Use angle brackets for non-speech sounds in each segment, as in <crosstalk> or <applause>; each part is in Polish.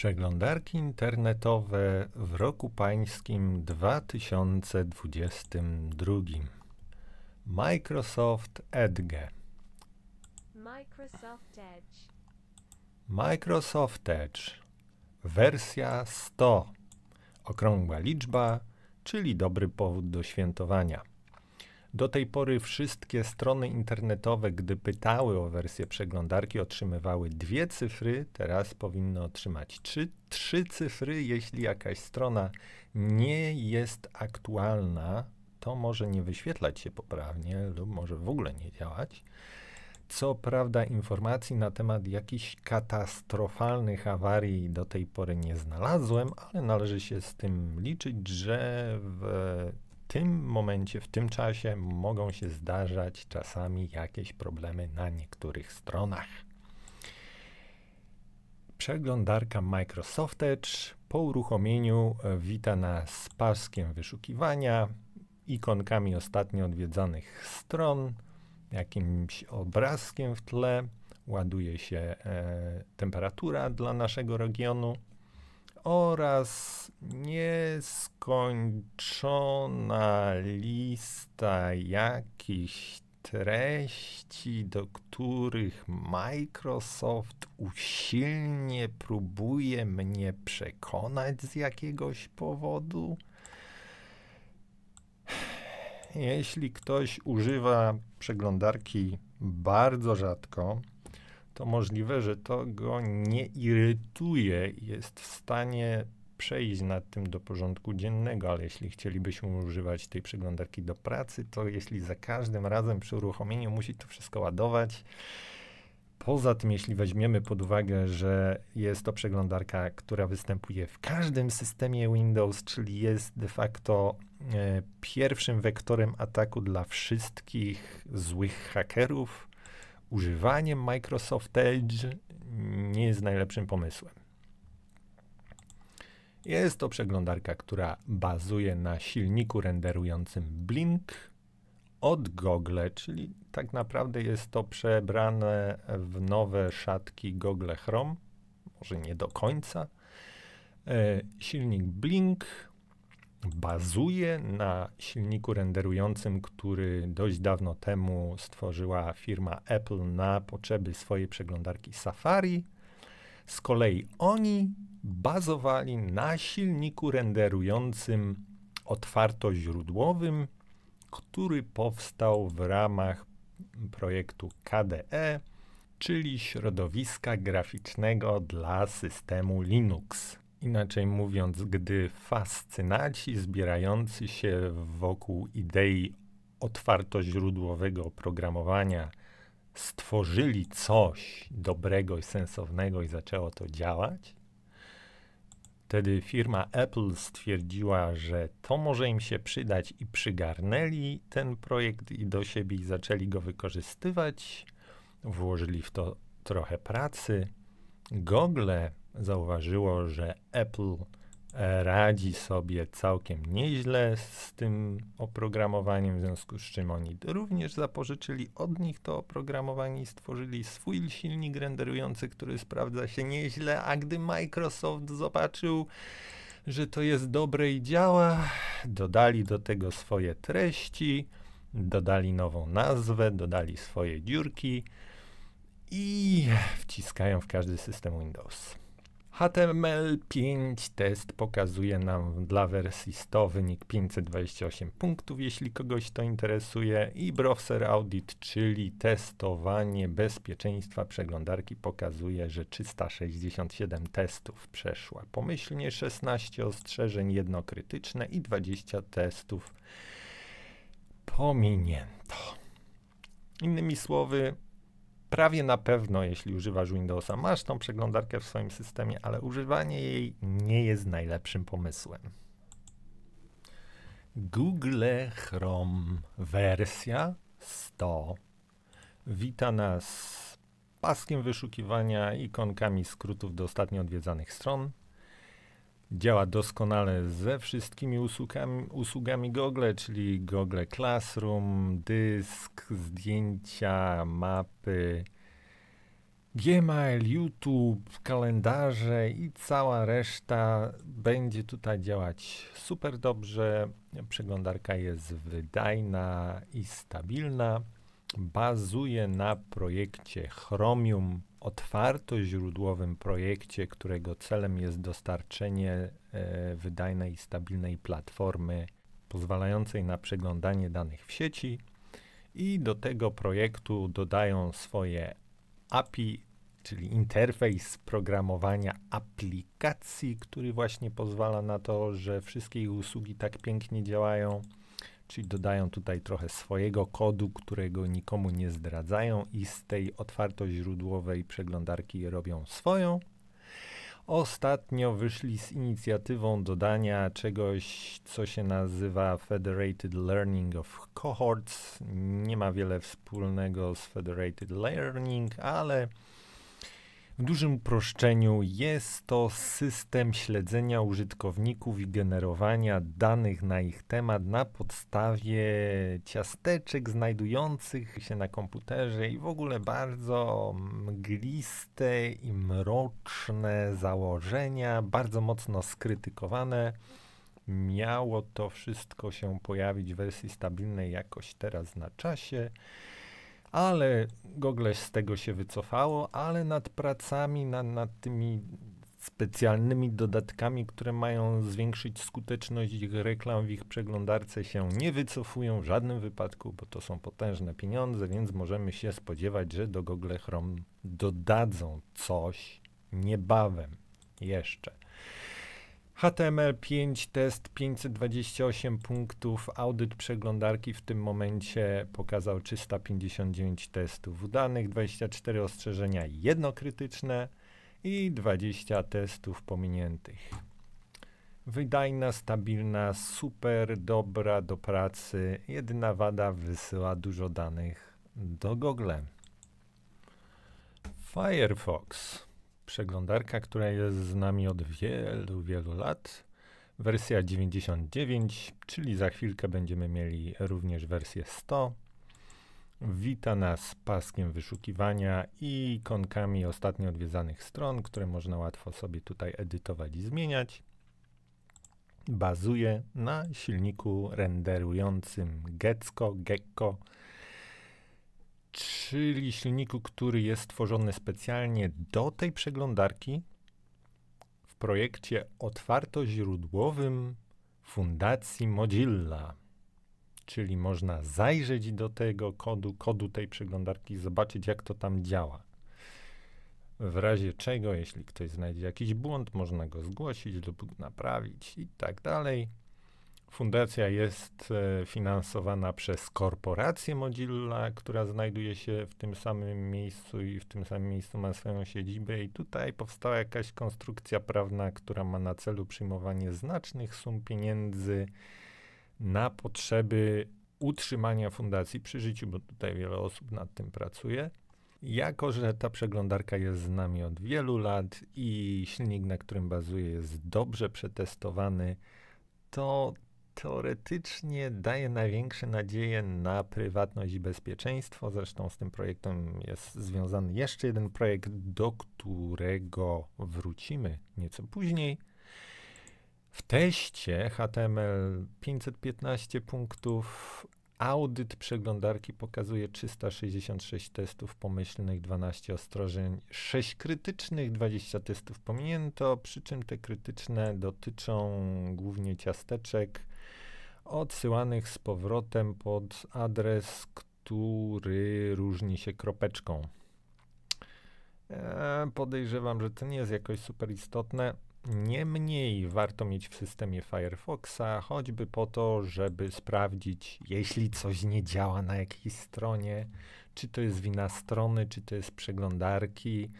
Przeglądarki internetowe w roku pańskim 2022. Microsoft Edge. Microsoft Edge. Microsoft Edge. Wersja 100. Okrągła liczba, czyli dobry powód do świętowania. Do tej pory wszystkie strony internetowe, gdy pytały o wersję przeglądarki, otrzymywały dwie cyfry, teraz powinno otrzymać trzy, trzy cyfry. Jeśli jakaś strona nie jest aktualna, to może nie wyświetlać się poprawnie lub może w ogóle nie działać. Co prawda, informacji na temat jakichś katastrofalnych awarii do tej pory nie znalazłem, ale należy się z tym liczyć, że w tym momencie, w tym czasie mogą się zdarzać czasami jakieś problemy na niektórych stronach. Przeglądarka Microsoft Edge po uruchomieniu e, wita nas z paskiem wyszukiwania, ikonkami ostatnio odwiedzanych stron, jakimś obrazkiem w tle, ładuje się e, temperatura dla naszego regionu oraz nieskończona lista jakichś treści, do których Microsoft usilnie próbuje mnie przekonać z jakiegoś powodu. Jeśli ktoś używa przeglądarki bardzo rzadko, to możliwe, że to go nie irytuje, jest w stanie przejść nad tym do porządku dziennego, ale jeśli chcielibyśmy używać tej przeglądarki do pracy, to jeśli za każdym razem przy uruchomieniu musi to wszystko ładować, Poza tym, jeśli weźmiemy pod uwagę, że jest to przeglądarka, która występuje w każdym systemie Windows, czyli jest de facto e, pierwszym wektorem ataku dla wszystkich złych hakerów, Używaniem Microsoft Edge nie jest najlepszym pomysłem. Jest to przeglądarka, która bazuje na silniku renderującym Blink od Google, czyli tak naprawdę jest to przebrane w nowe szatki Google Chrome, może nie do końca. E, silnik Blink bazuje na silniku renderującym, który dość dawno temu stworzyła firma Apple na potrzeby swojej przeglądarki Safari. Z kolei oni bazowali na silniku renderującym otwartoźródłowym, który powstał w ramach projektu KDE, czyli środowiska graficznego dla systemu Linux. Inaczej mówiąc, gdy fascynaci zbierający się wokół idei otwartoźródłowego oprogramowania stworzyli coś dobrego i sensownego i zaczęło to działać, wtedy firma Apple stwierdziła, że to może im się przydać i przygarnęli ten projekt i do siebie i zaczęli go wykorzystywać. Włożyli w to trochę pracy. Google zauważyło, że Apple e, radzi sobie całkiem nieźle z tym oprogramowaniem, w związku z czym oni również zapożyczyli od nich to oprogramowanie i stworzyli swój silnik renderujący, który sprawdza się nieźle, a gdy Microsoft zobaczył, że to jest dobre i działa, dodali do tego swoje treści, dodali nową nazwę, dodali swoje dziurki i wciskają w każdy system Windows. HTML5 test pokazuje nam dla wersji 100 wynik 528 punktów, jeśli kogoś to interesuje i browser audit, czyli testowanie bezpieczeństwa przeglądarki pokazuje, że 367 testów przeszła pomyślnie, 16 ostrzeżeń jednokrytyczne krytyczne i 20 testów pominięto. Innymi słowy, prawie na pewno, jeśli używasz Windowsa, masz tą przeglądarkę w swoim systemie, ale używanie jej nie jest najlepszym pomysłem. Google Chrome wersja 100 wita nas paskiem wyszukiwania, ikonkami skrótów do ostatnio odwiedzanych stron, działa doskonale ze wszystkimi usługami, usługami Google, czyli Google Classroom, dysk, zdjęcia, mapy, Gmail, YouTube, kalendarze i cała reszta będzie tutaj działać super dobrze. Przeglądarka jest wydajna i stabilna. Bazuje na projekcie Chromium źródłowym projekcie, którego celem jest dostarczenie e, wydajnej i stabilnej platformy pozwalającej na przeglądanie danych w sieci i do tego projektu dodają swoje API, czyli interfejs programowania aplikacji, który właśnie pozwala na to, że wszystkie ich usługi tak pięknie działają Czyli dodają tutaj trochę swojego kodu, którego nikomu nie zdradzają i z tej źródłowej przeglądarki robią swoją. Ostatnio wyszli z inicjatywą dodania czegoś, co się nazywa Federated Learning of Cohorts. Nie ma wiele wspólnego z Federated Learning, ale w dużym uproszczeniu jest to system śledzenia użytkowników i generowania danych na ich temat na podstawie ciasteczek znajdujących się na komputerze i w ogóle bardzo mgliste i mroczne założenia, bardzo mocno skrytykowane. Miało to wszystko się pojawić w wersji stabilnej jakoś teraz na czasie ale Google z tego się wycofało, ale nad pracami, nad, nad tymi specjalnymi dodatkami, które mają zwiększyć skuteczność ich reklam w ich przeglądarce się nie wycofują w żadnym wypadku, bo to są potężne pieniądze, więc możemy się spodziewać, że do Google Chrome dodadzą coś niebawem jeszcze. HTML5 test 528 punktów, audyt przeglądarki w tym momencie pokazał 359 testów udanych, 24 ostrzeżenia jedno krytyczne i 20 testów pominiętych. Wydajna, stabilna, super dobra do pracy. Jedyna wada wysyła dużo danych do Google. Firefox przeglądarka, która jest z nami od wielu, wielu lat. Wersja 99, czyli za chwilkę będziemy mieli również wersję 100. Wita nas paskiem wyszukiwania i ikonkami ostatnio odwiedzanych stron, które można łatwo sobie tutaj edytować i zmieniać. Bazuje na silniku renderującym Gecko, Gecko czyli silniku, który jest stworzony specjalnie do tej przeglądarki. W projekcie otwarto źródłowym Fundacji Mozilla, czyli można zajrzeć do tego kodu, kodu tej przeglądarki i zobaczyć, jak to tam działa. W razie czego, jeśli ktoś znajdzie jakiś błąd, można go zgłosić lub naprawić i tak dalej. Fundacja jest e, finansowana przez korporację Modilla, która znajduje się w tym samym miejscu i w tym samym miejscu ma swoją siedzibę i tutaj powstała jakaś konstrukcja prawna, która ma na celu przyjmowanie znacznych sum pieniędzy na potrzeby utrzymania fundacji przy życiu, bo tutaj wiele osób nad tym pracuje. Jako, że ta przeglądarka jest z nami od wielu lat i silnik, na którym bazuje, jest dobrze przetestowany, to teoretycznie daje największe nadzieje na prywatność i bezpieczeństwo. Zresztą z tym projektem jest związany jeszcze jeden projekt, do którego wrócimy nieco później. W teście HTML 515 punktów audyt przeglądarki pokazuje 366 testów pomyślnych, 12 ostrożeń, 6 krytycznych, 20 testów pominięto, przy czym te krytyczne dotyczą głównie ciasteczek, odsyłanych z powrotem pod adres, który różni się kropeczką. Eee, podejrzewam, że to nie jest jakoś super istotne. Niemniej warto mieć w systemie Firefoxa, choćby po to, żeby sprawdzić, jeśli coś nie działa na jakiejś stronie, czy to jest wina strony, czy to jest przeglądarki,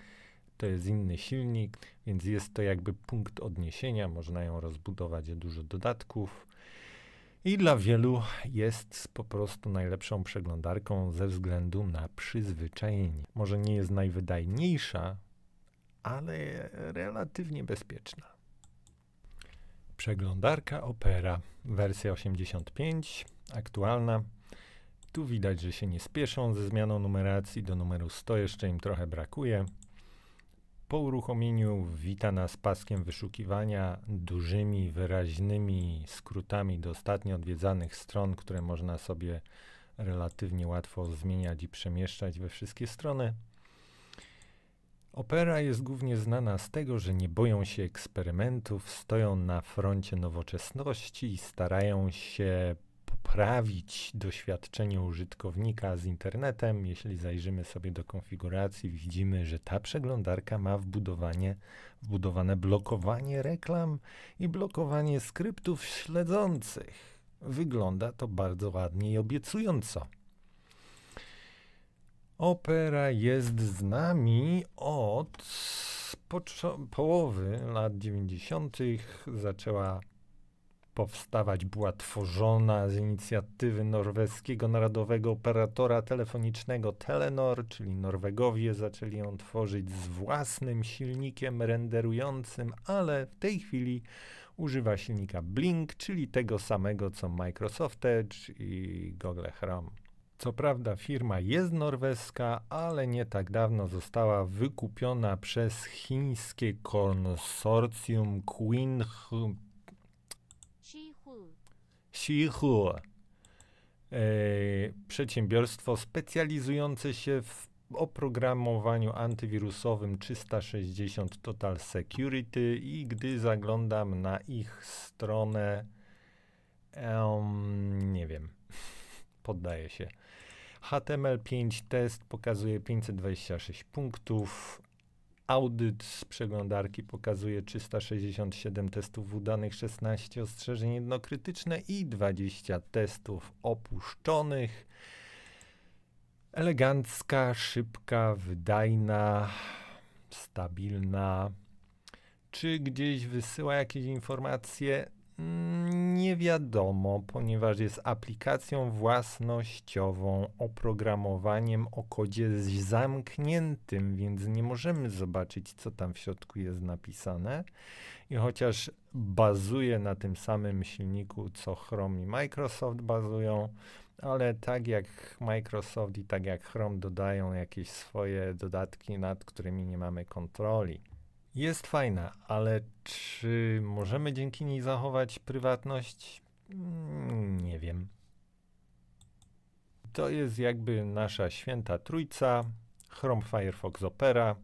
to jest inny silnik, więc jest to jakby punkt odniesienia. Można ją rozbudować dużo dodatków i dla wielu jest po prostu najlepszą przeglądarką ze względu na przyzwyczajenie. Może nie jest najwydajniejsza, ale relatywnie bezpieczna. Przeglądarka Opera, wersja 85, aktualna. Tu widać, że się nie spieszą ze zmianą numeracji do numeru 100, jeszcze im trochę brakuje. Po uruchomieniu wita nas paskiem wyszukiwania dużymi, wyraźnymi skrótami do ostatnio odwiedzanych stron, które można sobie relatywnie łatwo zmieniać i przemieszczać we wszystkie strony. Opera jest głównie znana z tego, że nie boją się eksperymentów, stoją na froncie nowoczesności i starają się poprawić doświadczenie użytkownika z internetem. Jeśli zajrzymy sobie do konfiguracji, widzimy, że ta przeglądarka ma wbudowanie, wbudowane blokowanie reklam i blokowanie skryptów śledzących. Wygląda to bardzo ładnie i obiecująco. Opera jest z nami od połowy lat 90. zaczęła powstawać, była tworzona z inicjatywy norweskiego narodowego operatora telefonicznego Telenor, czyli Norwegowie zaczęli ją tworzyć z własnym silnikiem renderującym, ale w tej chwili używa silnika Blink, czyli tego samego co Microsoft Edge i Google Chrome. Co prawda firma jest norweska, ale nie tak dawno została wykupiona przez chińskie konsorcjum Queen Sihu. E, przedsiębiorstwo specjalizujące się w oprogramowaniu antywirusowym 360 Total Security i gdy zaglądam na ich stronę, um, nie wiem, <laughs> poddaję się. HTML5 test pokazuje 526 punktów, Audyt z przeglądarki pokazuje 367 testów udanych, 16 ostrzeżeń jednokrytyczne i 20 testów opuszczonych. Elegancka, szybka, wydajna, stabilna. Czy gdzieś wysyła jakieś informacje? Nie wiadomo, ponieważ jest aplikacją własnościową, oprogramowaniem o kodzie zamkniętym, więc nie możemy zobaczyć, co tam w środku jest napisane. I chociaż bazuje na tym samym silniku, co Chrome i Microsoft bazują, ale tak jak Microsoft i tak jak Chrome dodają jakieś swoje dodatki, nad którymi nie mamy kontroli. Jest fajna, ale czy możemy dzięki niej zachować prywatność? Mm, nie wiem. To jest jakby nasza święta trójca, Chrome Firefox Opera,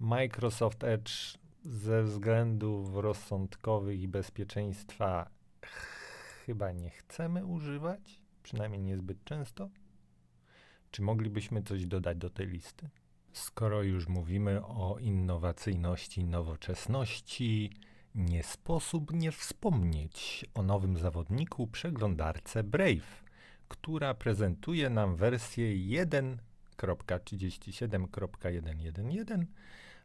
Microsoft Edge ze względów rozsądkowych i bezpieczeństwa chyba nie chcemy używać, przynajmniej niezbyt często. Czy moglibyśmy coś dodać do tej listy? Skoro już mówimy o innowacyjności, nowoczesności, nie sposób nie wspomnieć o nowym zawodniku przeglądarce Brave, która prezentuje nam wersję 1.37.111,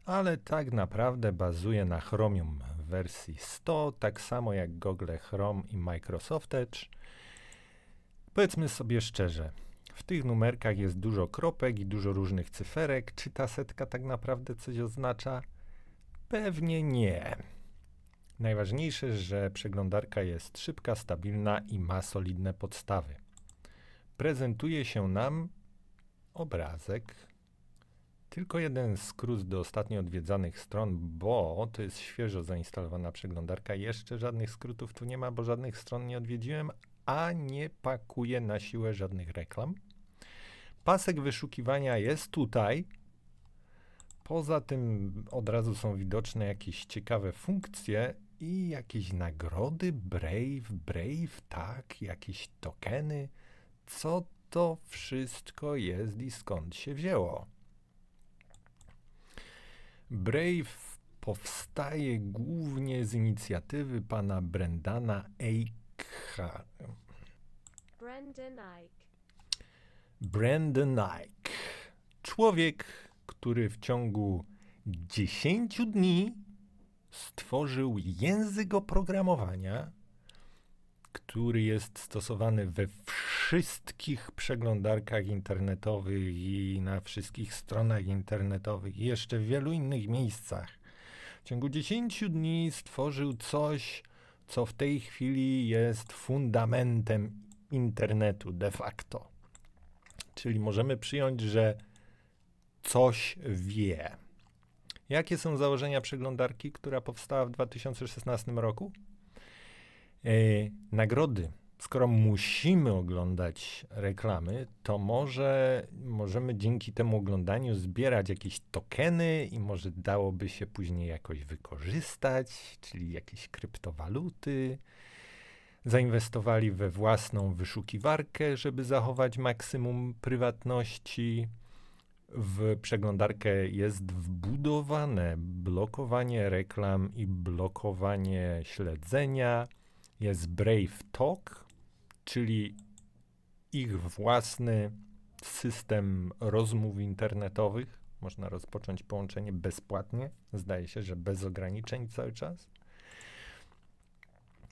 ale tak naprawdę bazuje na Chromium wersji 100, tak samo jak Google Chrome i Microsoft Edge. Powiedzmy sobie szczerze, w tych numerkach jest dużo kropek i dużo różnych cyferek. Czy ta setka tak naprawdę coś oznacza? Pewnie nie. Najważniejsze, że przeglądarka jest szybka, stabilna i ma solidne podstawy. Prezentuje się nam obrazek. Tylko jeden skrót do ostatnio odwiedzanych stron, bo to jest świeżo zainstalowana przeglądarka. Jeszcze żadnych skrótów tu nie ma, bo żadnych stron nie odwiedziłem, a nie pakuje na siłę żadnych reklam. Pasek wyszukiwania jest tutaj. Poza tym od razu są widoczne jakieś ciekawe funkcje i jakieś nagrody, Brave, Brave, tak, jakieś tokeny. Co to wszystko jest i skąd się wzięło? Brave powstaje głównie z inicjatywy pana Brendana A. Icke. Brendan Ike. Brandon Ike. Człowiek, który w ciągu 10 dni stworzył język oprogramowania, który jest stosowany we wszystkich przeglądarkach internetowych i na wszystkich stronach internetowych i jeszcze w wielu innych miejscach. W ciągu 10 dni stworzył coś, co w tej chwili jest fundamentem internetu de facto. Czyli możemy przyjąć, że coś wie. Jakie są założenia przeglądarki, która powstała w 2016 roku? Yy, nagrody skoro musimy oglądać reklamy, to może możemy dzięki temu oglądaniu zbierać jakieś tokeny i może dałoby się później jakoś wykorzystać, czyli jakieś kryptowaluty. Zainwestowali we własną wyszukiwarkę, żeby zachować maksimum prywatności. W przeglądarkę jest wbudowane blokowanie reklam i blokowanie śledzenia. Jest Brave Talk, czyli ich własny system rozmów internetowych. Można rozpocząć połączenie bezpłatnie, zdaje się, że bez ograniczeń cały czas.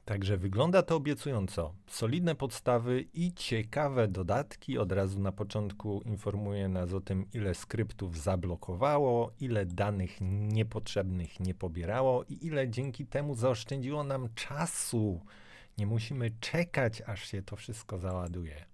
Także wygląda to obiecująco. Solidne podstawy i ciekawe dodatki. Od razu na początku informuje nas o tym, ile skryptów zablokowało, ile danych niepotrzebnych nie pobierało i ile dzięki temu zaoszczędziło nam czasu nie musimy czekać, aż się to wszystko załaduje.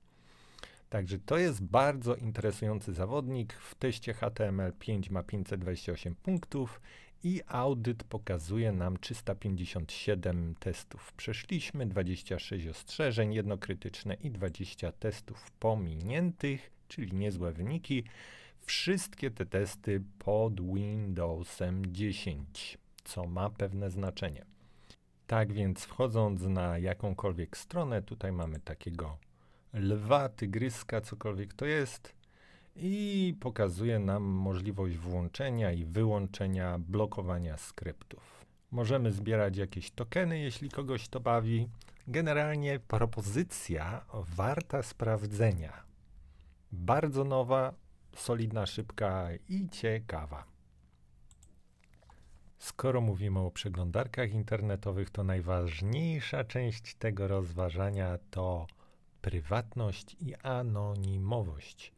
Także to jest bardzo interesujący zawodnik. W teście HTML5 ma 528 punktów i audyt pokazuje nam 357 testów. Przeszliśmy 26 ostrzeżeń, jednokrytyczne krytyczne i 20 testów pominiętych, czyli niezłe wyniki. Wszystkie te testy pod Windowsem 10, co ma pewne znaczenie. Tak więc wchodząc na jakąkolwiek stronę, tutaj mamy takiego lwa, tygryska, cokolwiek to jest i pokazuje nam możliwość włączenia i wyłączenia, blokowania skryptów. Możemy zbierać jakieś tokeny, jeśli kogoś to bawi. Generalnie propozycja warta sprawdzenia. Bardzo nowa, solidna, szybka i ciekawa. Skoro mówimy o przeglądarkach internetowych, to najważniejsza część tego rozważania to prywatność i anonimowość.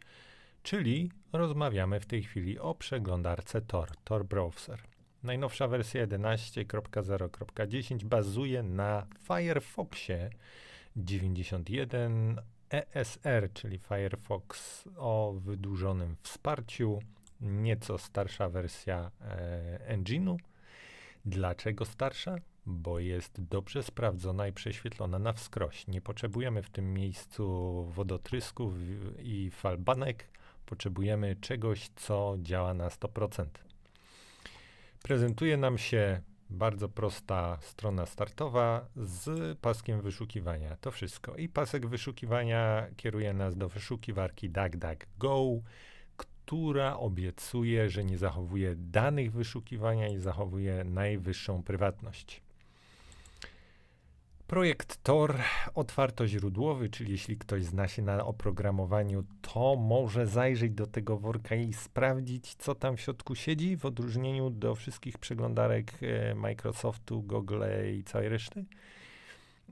Czyli rozmawiamy w tej chwili o przeglądarce Tor, Tor Browser. Najnowsza wersja 11.0.10 bazuje na Firefoxie 91 ESR, czyli Firefox o wydłużonym wsparciu, nieco starsza wersja e, engine'u. Dlaczego starsza? Bo jest dobrze sprawdzona i prześwietlona na wskroś. Nie potrzebujemy w tym miejscu wodotrysków i falbanek. Potrzebujemy czegoś, co działa na 100%. Prezentuje nam się bardzo prosta strona startowa z paskiem wyszukiwania. To wszystko. I pasek wyszukiwania kieruje nas do wyszukiwarki DuckDuckGo która obiecuje, że nie zachowuje danych wyszukiwania i zachowuje najwyższą prywatność. Projekt Tor źródłowy, czyli jeśli ktoś zna się na oprogramowaniu, to może zajrzeć do tego worka i sprawdzić, co tam w środku siedzi, w odróżnieniu do wszystkich przeglądarek e, Microsoftu, Google i całej reszty.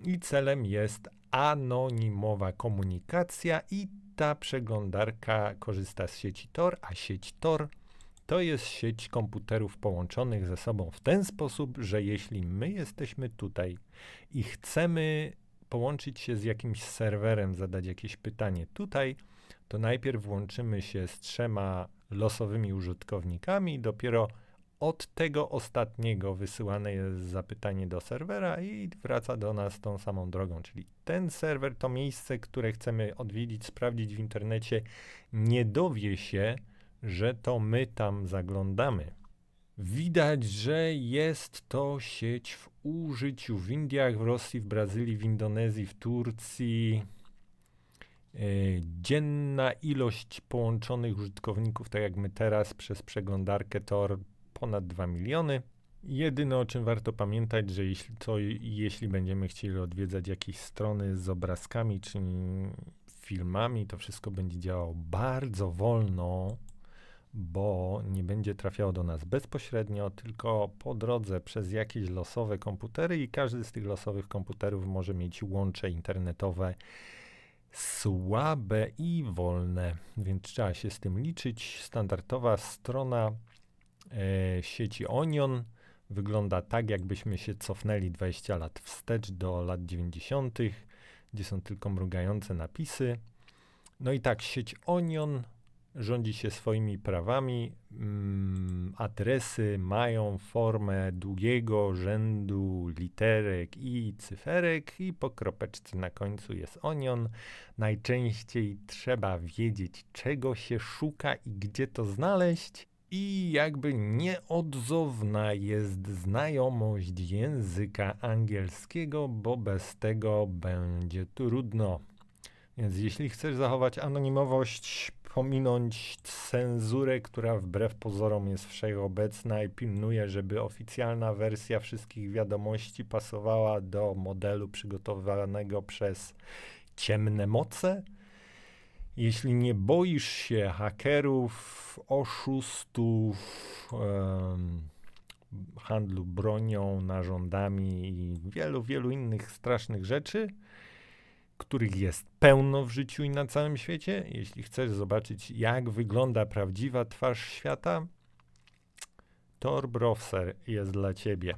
I celem jest anonimowa komunikacja i ta przeglądarka korzysta z sieci Tor, a sieć Tor to jest sieć komputerów połączonych ze sobą w ten sposób, że jeśli my jesteśmy tutaj i chcemy połączyć się z jakimś serwerem, zadać jakieś pytanie tutaj, to najpierw łączymy się z trzema losowymi użytkownikami, dopiero od tego ostatniego wysyłane jest zapytanie do serwera i wraca do nas tą samą drogą, czyli ten serwer to miejsce, które chcemy odwiedzić, sprawdzić w internecie, nie dowie się, że to my tam zaglądamy. Widać, że jest to sieć w użyciu w Indiach, w Rosji, w Brazylii, w Indonezji, w Turcji. E, dzienna ilość połączonych użytkowników, tak jak my teraz przez przeglądarkę Tor ponad 2 miliony. Jedyne o czym warto pamiętać, że jeśli, to jeśli będziemy chcieli odwiedzać jakieś strony z obrazkami czy filmami, to wszystko będzie działało bardzo wolno, bo nie będzie trafiało do nas bezpośrednio, tylko po drodze przez jakieś losowe komputery i każdy z tych losowych komputerów może mieć łącze internetowe słabe i wolne, więc trzeba się z tym liczyć. Standardowa strona E, sieci Onion wygląda tak, jakbyśmy się cofnęli 20 lat wstecz do lat 90., gdzie są tylko mrugające napisy. No i tak, sieć Onion rządzi się swoimi prawami. Mm, adresy mają formę długiego rzędu literek i cyferek, i po kropeczce na końcu jest onion. Najczęściej trzeba wiedzieć, czego się szuka i gdzie to znaleźć i jakby nieodzowna jest znajomość języka angielskiego, bo bez tego będzie trudno. Więc jeśli chcesz zachować anonimowość, pominąć cenzurę, która wbrew pozorom jest wszechobecna i pilnuje, żeby oficjalna wersja wszystkich wiadomości pasowała do modelu przygotowanego przez ciemne moce, jeśli nie boisz się hakerów, oszustów, um, handlu bronią, narządami i wielu, wielu innych strasznych rzeczy, których jest pełno w życiu i na całym świecie, jeśli chcesz zobaczyć, jak wygląda prawdziwa twarz świata, Tor Browser jest dla ciebie.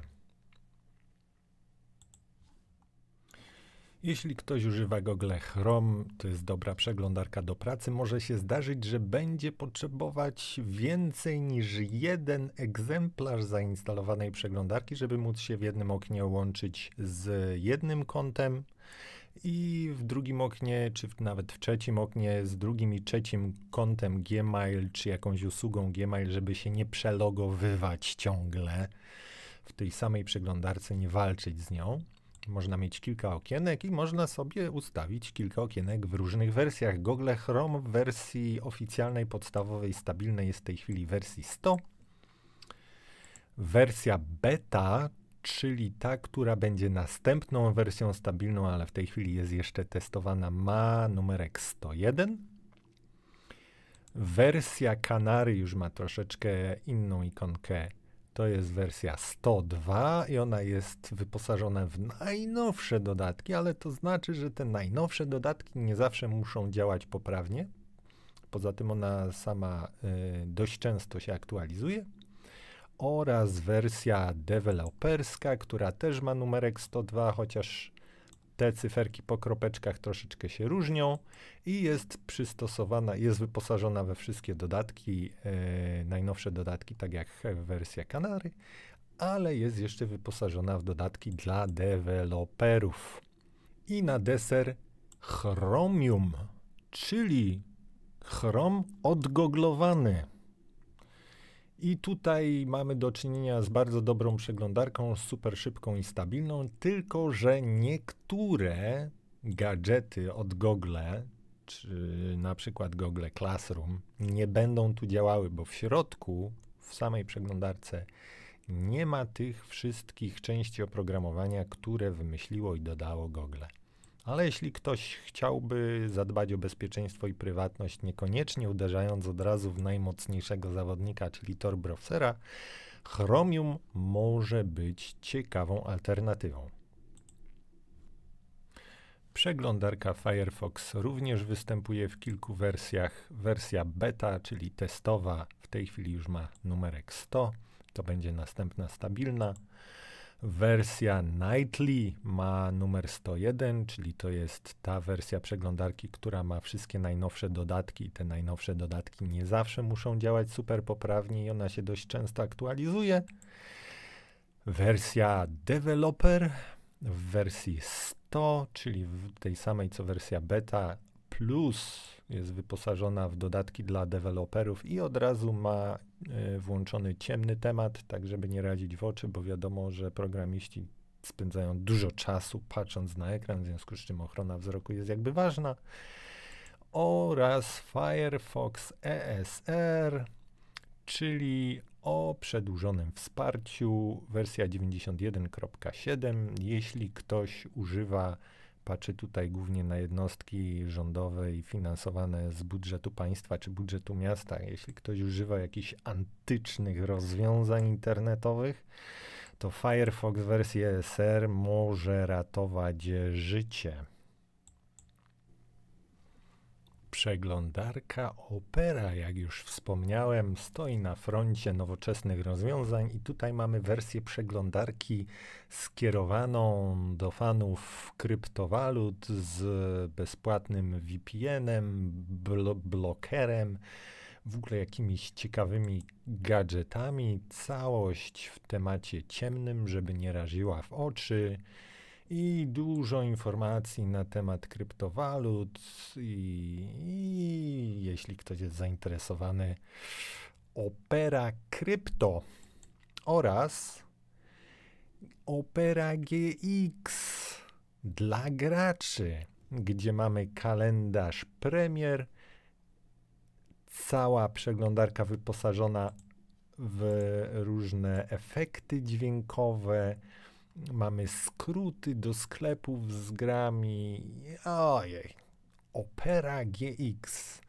Jeśli ktoś używa Google Chrome, to jest dobra przeglądarka do pracy, może się zdarzyć, że będzie potrzebować więcej niż jeden egzemplarz zainstalowanej przeglądarki, żeby móc się w jednym oknie łączyć z jednym kontem i w drugim oknie, czy nawet w trzecim oknie z drugim i trzecim kontem Gmail, czy jakąś usługą Gmail, żeby się nie przelogowywać ciągle w tej samej przeglądarce, nie walczyć z nią. Można mieć kilka okienek i można sobie ustawić kilka okienek w różnych wersjach. Google Chrome w wersji oficjalnej, podstawowej, stabilnej jest w tej chwili wersji 100. Wersja beta, czyli ta, która będzie następną wersją stabilną, ale w tej chwili jest jeszcze testowana, ma numerek 101. Wersja Kanary już ma troszeczkę inną ikonkę to jest wersja 102 i ona jest wyposażona w najnowsze dodatki, ale to znaczy, że te najnowsze dodatki nie zawsze muszą działać poprawnie. Poza tym ona sama y, dość często się aktualizuje. Oraz wersja deweloperska, która też ma numerek 102, chociaż te cyferki po kropeczkach troszeczkę się różnią i jest przystosowana, jest wyposażona we wszystkie dodatki, e, najnowsze dodatki, tak jak wersja Kanary, ale jest jeszcze wyposażona w dodatki dla deweloperów. I na deser Chromium, czyli chrom odgoglowany. I tutaj mamy do czynienia z bardzo dobrą przeglądarką, super szybką i stabilną, tylko że niektóre gadżety od Google, czy na przykład Google Classroom, nie będą tu działały, bo w środku, w samej przeglądarce, nie ma tych wszystkich części oprogramowania, które wymyśliło i dodało Google. Ale jeśli ktoś chciałby zadbać o bezpieczeństwo i prywatność, niekoniecznie uderzając od razu w najmocniejszego zawodnika, czyli Tor Browsera, Chromium może być ciekawą alternatywą. Przeglądarka Firefox również występuje w kilku wersjach. Wersja beta, czyli testowa, w tej chwili już ma numerek 100. To będzie następna stabilna. Wersja Nightly ma numer 101, czyli to jest ta wersja przeglądarki, która ma wszystkie najnowsze dodatki i te najnowsze dodatki nie zawsze muszą działać super poprawnie i ona się dość często aktualizuje. Wersja Developer w wersji 100, czyli w tej samej co wersja beta plus jest wyposażona w dodatki dla deweloperów i od razu ma E, włączony ciemny temat, tak żeby nie radzić w oczy, bo wiadomo, że programiści spędzają dużo czasu patrząc na ekran, w związku z czym ochrona wzroku jest jakby ważna. Oraz Firefox ESR, czyli o przedłużonym wsparciu, wersja 91.7. Jeśli ktoś używa patrzy tutaj głównie na jednostki rządowe i finansowane z budżetu państwa czy budżetu miasta. Jeśli ktoś używa jakichś antycznych rozwiązań internetowych, to Firefox wersję SR może ratować życie. Przeglądarka Opera, jak już wspomniałem, stoi na froncie nowoczesnych rozwiązań i tutaj mamy wersję przeglądarki skierowaną do fanów kryptowalut z bezpłatnym VPN-em, blo blokerem, w ogóle jakimiś ciekawymi gadżetami. Całość w temacie ciemnym, żeby nie raziła w oczy i dużo informacji na temat kryptowalut i, i jeśli ktoś jest zainteresowany Opera Krypto oraz Opera GX dla graczy, gdzie mamy kalendarz premier, cała przeglądarka wyposażona w różne efekty dźwiękowe, Mamy skróty do sklepów z grami. Ojej. Opera GX.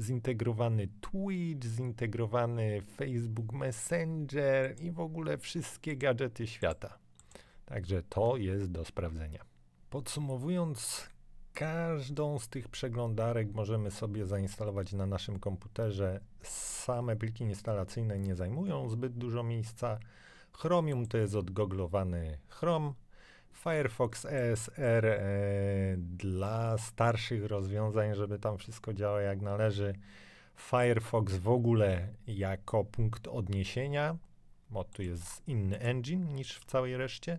Zintegrowany Twitch, zintegrowany Facebook Messenger i w ogóle wszystkie gadżety świata. Także to jest do sprawdzenia. Podsumowując, każdą z tych przeglądarek możemy sobie zainstalować na naszym komputerze. Same pliki instalacyjne nie zajmują zbyt dużo miejsca. Chromium to jest odgoglowany Chrome. Firefox ESR e, dla starszych rozwiązań, żeby tam wszystko działało jak należy. Firefox w ogóle jako punkt odniesienia, bo tu jest inny engine niż w całej reszcie.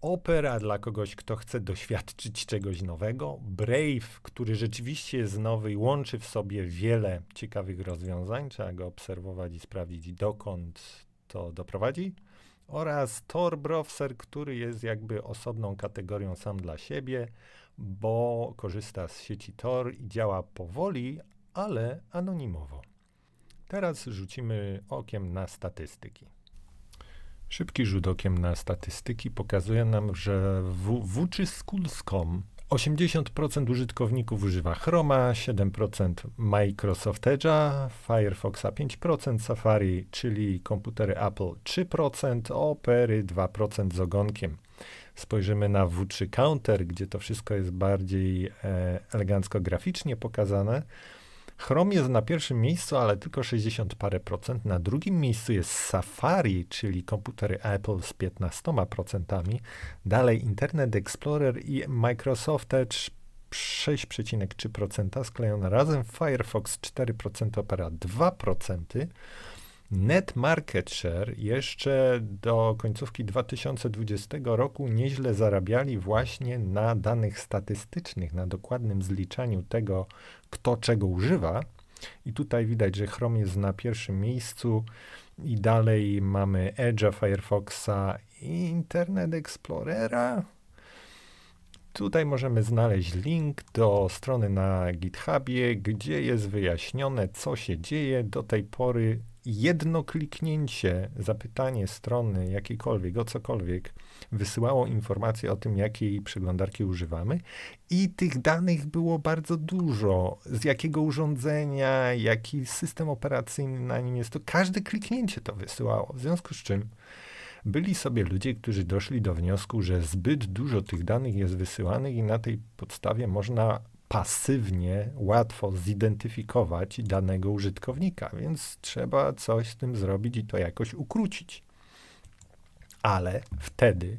Opera dla kogoś, kto chce doświadczyć czegoś nowego. Brave, który rzeczywiście jest nowy i łączy w sobie wiele ciekawych rozwiązań. Trzeba go obserwować i sprawdzić, dokąd to doprowadzi. Oraz Tor Browser, który jest jakby osobną kategorią sam dla siebie, bo korzysta z sieci Tor i działa powoli, ale anonimowo. Teraz rzucimy okiem na statystyki. Szybki rzut okiem na statystyki pokazuje nam, że w wczyskuls.com 80% użytkowników używa Chroma, 7% Microsoft Edge'a, Firefoxa 5%, Safari, czyli komputery Apple 3%, Opery 2% z ogonkiem. Spojrzymy na W3 Counter, gdzie to wszystko jest bardziej e, elegancko graficznie pokazane. Chrome jest na pierwszym miejscu, ale tylko 60 parę procent. Na drugim miejscu jest Safari, czyli komputery Apple z 15 procentami. Dalej Internet Explorer i Microsoft Edge 6,3% sklejone razem, Firefox 4%, Opera 2% net market share jeszcze do końcówki 2020 roku nieźle zarabiali właśnie na danych statystycznych, na dokładnym zliczaniu tego, kto czego używa. I tutaj widać, że Chrome jest na pierwszym miejscu i dalej mamy Edge'a, Firefoxa i Internet Explorera. Tutaj możemy znaleźć link do strony na GitHubie, gdzie jest wyjaśnione, co się dzieje. Do tej pory jedno kliknięcie, zapytanie strony jakiejkolwiek, o cokolwiek, wysyłało informacje o tym, jakiej przeglądarki używamy i tych danych było bardzo dużo. Z jakiego urządzenia, jaki system operacyjny na nim jest, to każde kliknięcie to wysyłało. W związku z czym byli sobie ludzie, którzy doszli do wniosku, że zbyt dużo tych danych jest wysyłanych i na tej podstawie można pasywnie łatwo zidentyfikować danego użytkownika, więc trzeba coś z tym zrobić i to jakoś ukrócić. Ale wtedy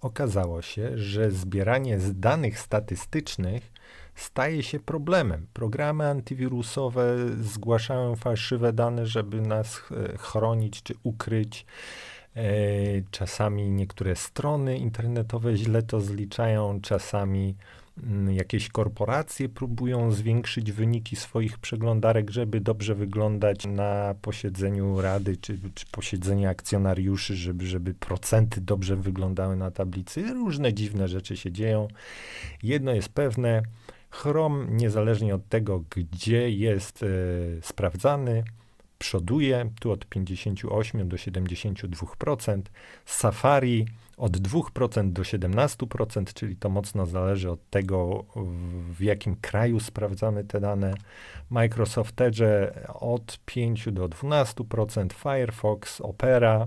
okazało się, że zbieranie z danych statystycznych staje się problemem. Programy antywirusowe zgłaszają fałszywe dane, żeby nas e, chronić czy ukryć. E, czasami niektóre strony internetowe źle to zliczają, czasami Mm, jakieś korporacje próbują zwiększyć wyniki swoich przeglądarek, żeby dobrze wyglądać na posiedzeniu rady czy, czy posiedzeniu akcjonariuszy, żeby, żeby procenty dobrze wyglądały na tablicy. Różne dziwne rzeczy się dzieją. Jedno jest pewne, Chrome, niezależnie od tego, gdzie jest e, sprawdzany, przoduje tu od 58 do 72%. Safari od 2% do 17%, czyli to mocno zależy od tego, w jakim kraju sprawdzamy te dane. Microsoft Edge od 5 do 12%, Firefox, Opera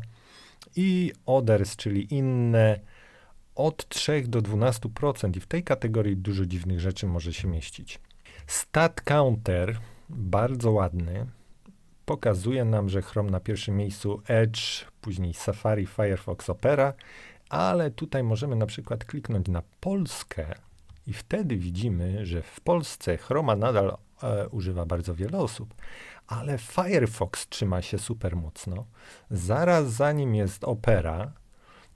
i Others, czyli inne od 3 do 12% i w tej kategorii dużo dziwnych rzeczy może się mieścić. Stat Counter, bardzo ładny, pokazuje nam, że Chrome na pierwszym miejscu Edge, później Safari, Firefox, Opera ale tutaj możemy na przykład kliknąć na Polskę i wtedy widzimy, że w Polsce Chroma nadal e, używa bardzo wiele osób, ale Firefox trzyma się super mocno. Zaraz za nim jest Opera,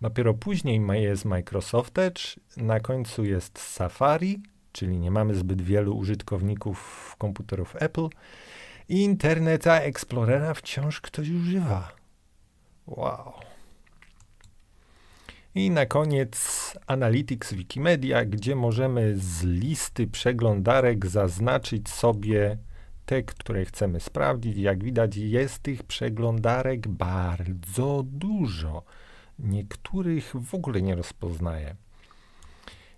dopiero później jest Microsoft Edge, na końcu jest Safari, czyli nie mamy zbyt wielu użytkowników komputerów Apple. I Internet Explorera wciąż ktoś używa. Wow. I na koniec Analytics Wikimedia, gdzie możemy z listy przeglądarek zaznaczyć sobie te, które chcemy sprawdzić. Jak widać jest tych przeglądarek bardzo dużo. Niektórych w ogóle nie rozpoznaję.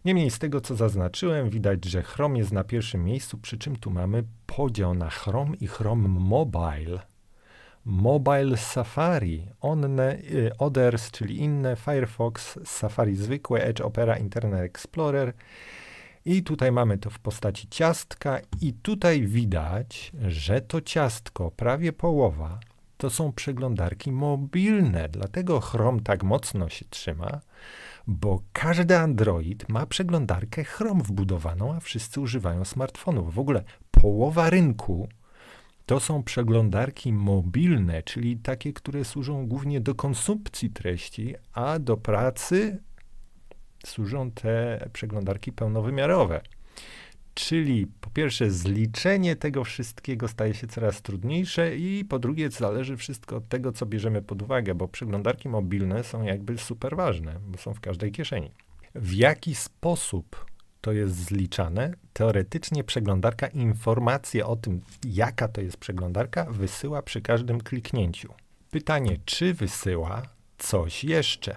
Niemniej z tego co zaznaczyłem widać, że Chrome jest na pierwszym miejscu, przy czym tu mamy podział na Chrome i Chrome Mobile. Mobile Safari, Onne, y, Others, czyli inne, Firefox, Safari zwykłe, Edge Opera, Internet Explorer. I tutaj mamy to w postaci ciastka i tutaj widać, że to ciastko, prawie połowa, to są przeglądarki mobilne. Dlatego Chrome tak mocno się trzyma, bo każdy Android ma przeglądarkę Chrome wbudowaną, a wszyscy używają smartfonów. W ogóle połowa rynku to są przeglądarki mobilne, czyli takie, które służą głównie do konsumpcji treści, a do pracy służą te przeglądarki pełnowymiarowe. Czyli po pierwsze zliczenie tego wszystkiego staje się coraz trudniejsze i po drugie zależy wszystko od tego, co bierzemy pod uwagę, bo przeglądarki mobilne są jakby super ważne, bo są w każdej kieszeni. W jaki sposób to jest zliczane, teoretycznie przeglądarka informacje o tym, jaka to jest przeglądarka, wysyła przy każdym kliknięciu. Pytanie, czy wysyła coś jeszcze?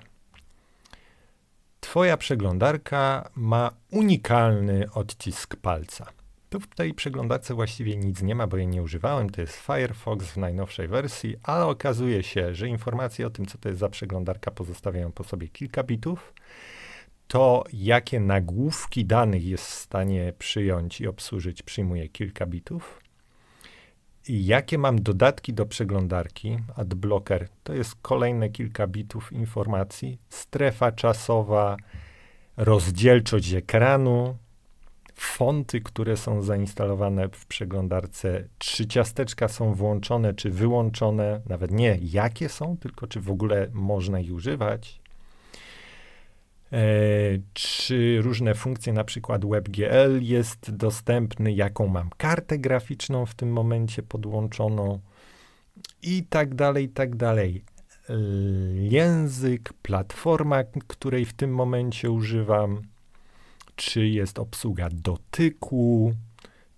Twoja przeglądarka ma unikalny odcisk palca. Tu w tej przeglądarce właściwie nic nie ma, bo jej nie używałem. To jest Firefox w najnowszej wersji, ale okazuje się, że informacje o tym, co to jest za przeglądarka, pozostawiają po sobie kilka bitów to, jakie nagłówki danych jest w stanie przyjąć i obsłużyć, przyjmuje kilka bitów. I jakie mam dodatki do przeglądarki, adblocker, to jest kolejne kilka bitów informacji, strefa czasowa, rozdzielczość ekranu, fonty, które są zainstalowane w przeglądarce, czy ciasteczka są włączone, czy wyłączone, nawet nie jakie są, tylko czy w ogóle można ich używać, czy e, różne funkcje, na przykład WebGL jest dostępny, jaką mam kartę graficzną w tym momencie podłączoną i tak dalej, i tak dalej. Język, platforma, której w tym momencie używam, czy jest obsługa dotyku,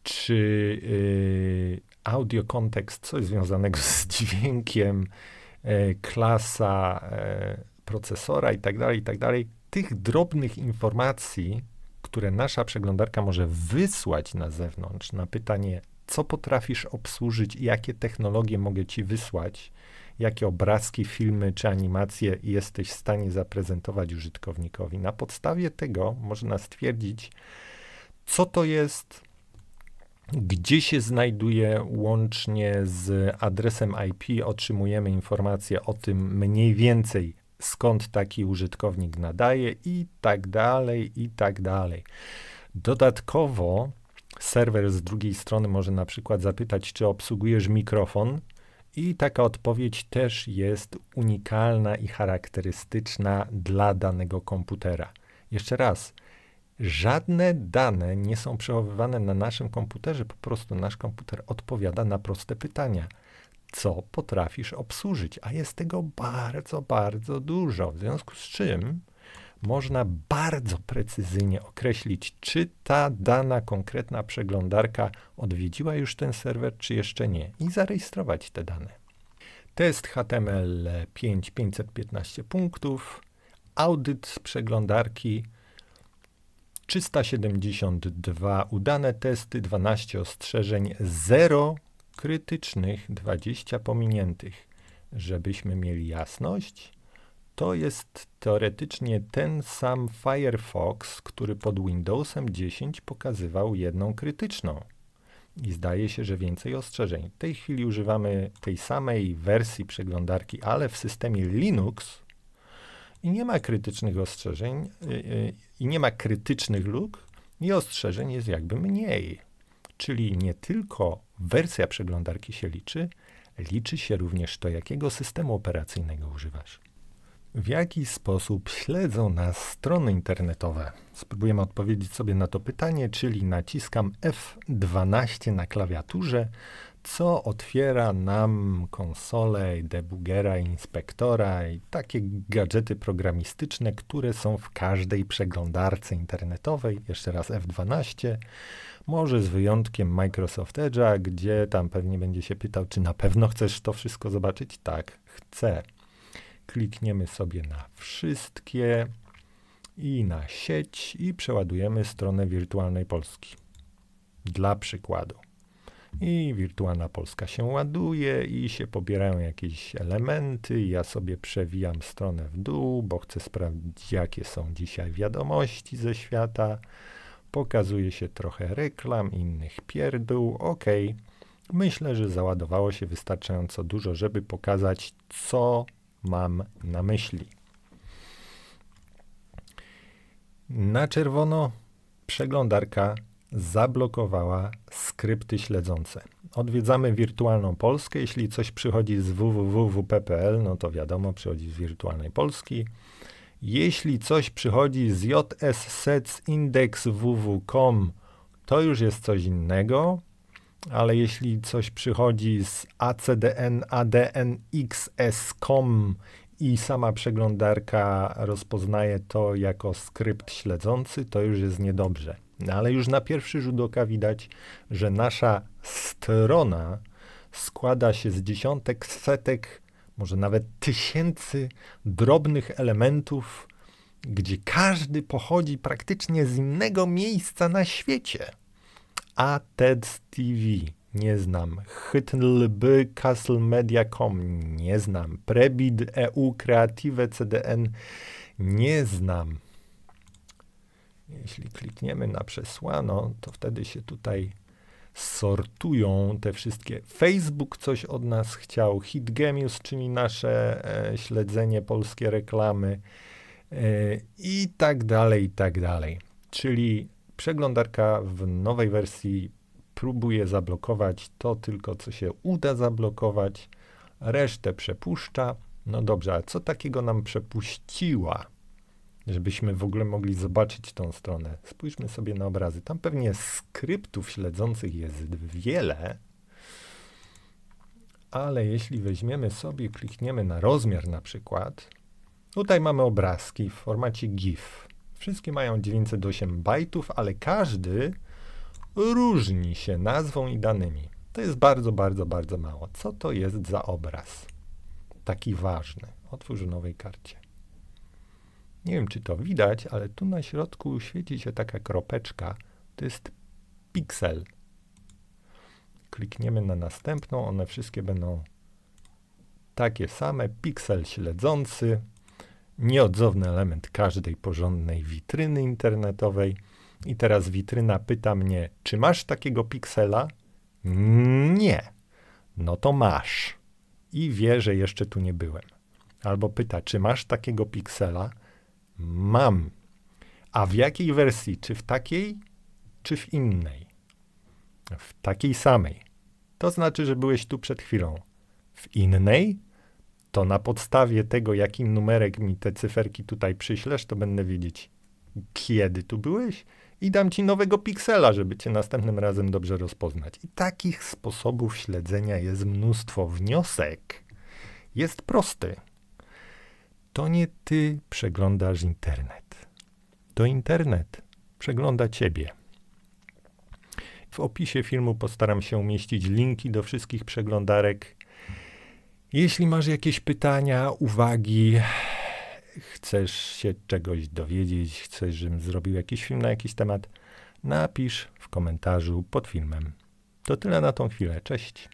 czy yy, audio kontekst, co związanego z dźwiękiem, e, klasa e, procesora i tak dalej, i tak dalej tych drobnych informacji, które nasza przeglądarka może wysłać na zewnątrz na pytanie, co potrafisz obsłużyć jakie technologie mogę ci wysłać, jakie obrazki, filmy czy animacje jesteś w stanie zaprezentować użytkownikowi. Na podstawie tego można stwierdzić, co to jest, gdzie się znajduje łącznie z adresem IP. Otrzymujemy informacje o tym mniej więcej, skąd taki użytkownik nadaje i tak dalej, i tak dalej. Dodatkowo serwer z drugiej strony może na przykład zapytać, czy obsługujesz mikrofon, i taka odpowiedź też jest unikalna i charakterystyczna dla danego komputera. Jeszcze raz, żadne dane nie są przechowywane na naszym komputerze, po prostu nasz komputer odpowiada na proste pytania co potrafisz obsłużyć, a jest tego bardzo, bardzo dużo, w związku z czym można bardzo precyzyjnie określić, czy ta dana konkretna przeglądarka odwiedziła już ten serwer, czy jeszcze nie, i zarejestrować te dane. Test HTML 5 515 punktów, audyt z przeglądarki 372 udane testy, 12 ostrzeżeń, 0 krytycznych 20 pominiętych. Żebyśmy mieli jasność, to jest teoretycznie ten sam Firefox, który pod Windowsem 10 pokazywał jedną krytyczną. I zdaje się, że więcej ostrzeżeń. W tej chwili używamy tej samej wersji przeglądarki, ale w systemie Linux i nie ma krytycznych ostrzeżeń y, y, i nie ma krytycznych luk i ostrzeżeń jest jakby mniej. Czyli nie tylko wersja przeglądarki się liczy, liczy się również to, jakiego systemu operacyjnego używasz. W jaki sposób śledzą nas strony internetowe? Spróbujemy odpowiedzieć sobie na to pytanie, czyli naciskam F12 na klawiaturze, co otwiera nam konsolę, debugera, inspektora i takie gadżety programistyczne, które są w każdej przeglądarce internetowej. Jeszcze raz F12. Może z wyjątkiem Microsoft Edge'a, gdzie tam pewnie będzie się pytał, czy na pewno chcesz to wszystko zobaczyć? Tak, chcę. Klikniemy sobie na wszystkie i na sieć i przeładujemy stronę wirtualnej Polski. Dla przykładu. I wirtualna Polska się ładuje i się pobierają jakieś elementy. Ja sobie przewijam stronę w dół, bo chcę sprawdzić, jakie są dzisiaj wiadomości ze świata pokazuje się trochę reklam, innych pierdół, ok. Myślę, że załadowało się wystarczająco dużo, żeby pokazać, co mam na myśli. Na czerwono przeglądarka zablokowała skrypty śledzące. Odwiedzamy wirtualną Polskę. Jeśli coś przychodzi z www.pl, no to wiadomo, przychodzi z wirtualnej Polski. Jeśli coś przychodzi z JS Index to już jest coś innego, ale jeśli coś przychodzi z acdn.adnxs.com i sama przeglądarka rozpoznaje to jako skrypt śledzący, to już jest niedobrze. No ale już na pierwszy rzut oka widać, że nasza strona składa się z dziesiątek setek może nawet tysięcy drobnych elementów, gdzie każdy pochodzi praktycznie z innego miejsca na świecie. A TED TV nie znam, Hytlby Castle Media.com nie znam, Prebid EU Creative CDN nie znam. Jeśli klikniemy na przesłano, to wtedy się tutaj sortują te wszystkie. Facebook coś od nas chciał, Hitgemius czyli nasze e, śledzenie polskie reklamy e, i tak dalej, i tak dalej. Czyli przeglądarka w nowej wersji próbuje zablokować to tylko, co się uda zablokować, resztę przepuszcza. No dobrze, a co takiego nam przepuściła? żebyśmy w ogóle mogli zobaczyć tą stronę. Spójrzmy sobie na obrazy. Tam pewnie skryptów śledzących jest wiele, ale jeśli weźmiemy sobie, klikniemy na rozmiar na przykład, tutaj mamy obrazki w formacie GIF. Wszystkie mają 908 bajtów, ale każdy różni się nazwą i danymi. To jest bardzo, bardzo, bardzo mało. Co to jest za obraz? Taki ważny. Otwórz w nowej karcie. Nie wiem, czy to widać, ale tu na środku świeci się taka kropeczka. To jest piksel. Klikniemy na następną, one wszystkie będą takie same. Piksel śledzący, nieodzowny element każdej porządnej witryny internetowej. I teraz witryna pyta mnie, czy masz takiego piksela? Nie. No to masz. I wie, że jeszcze tu nie byłem. Albo pyta, czy masz takiego piksela? Mam. A w jakiej wersji? Czy w takiej, czy w innej? W takiej samej. To znaczy, że byłeś tu przed chwilą. W innej? To na podstawie tego, jaki numerek mi te cyferki tutaj przyślesz, to będę wiedzieć, kiedy tu byłeś i dam ci nowego piksela, żeby cię następnym razem dobrze rozpoznać. I takich sposobów śledzenia jest mnóstwo. Wniosek jest prosty to nie ty przeglądasz internet. To internet przegląda ciebie. W opisie filmu postaram się umieścić linki do wszystkich przeglądarek. Jeśli masz jakieś pytania, uwagi, chcesz się czegoś dowiedzieć, chcesz, żebym zrobił jakiś film na jakiś temat, napisz w komentarzu pod filmem. To tyle na tą chwilę. Cześć.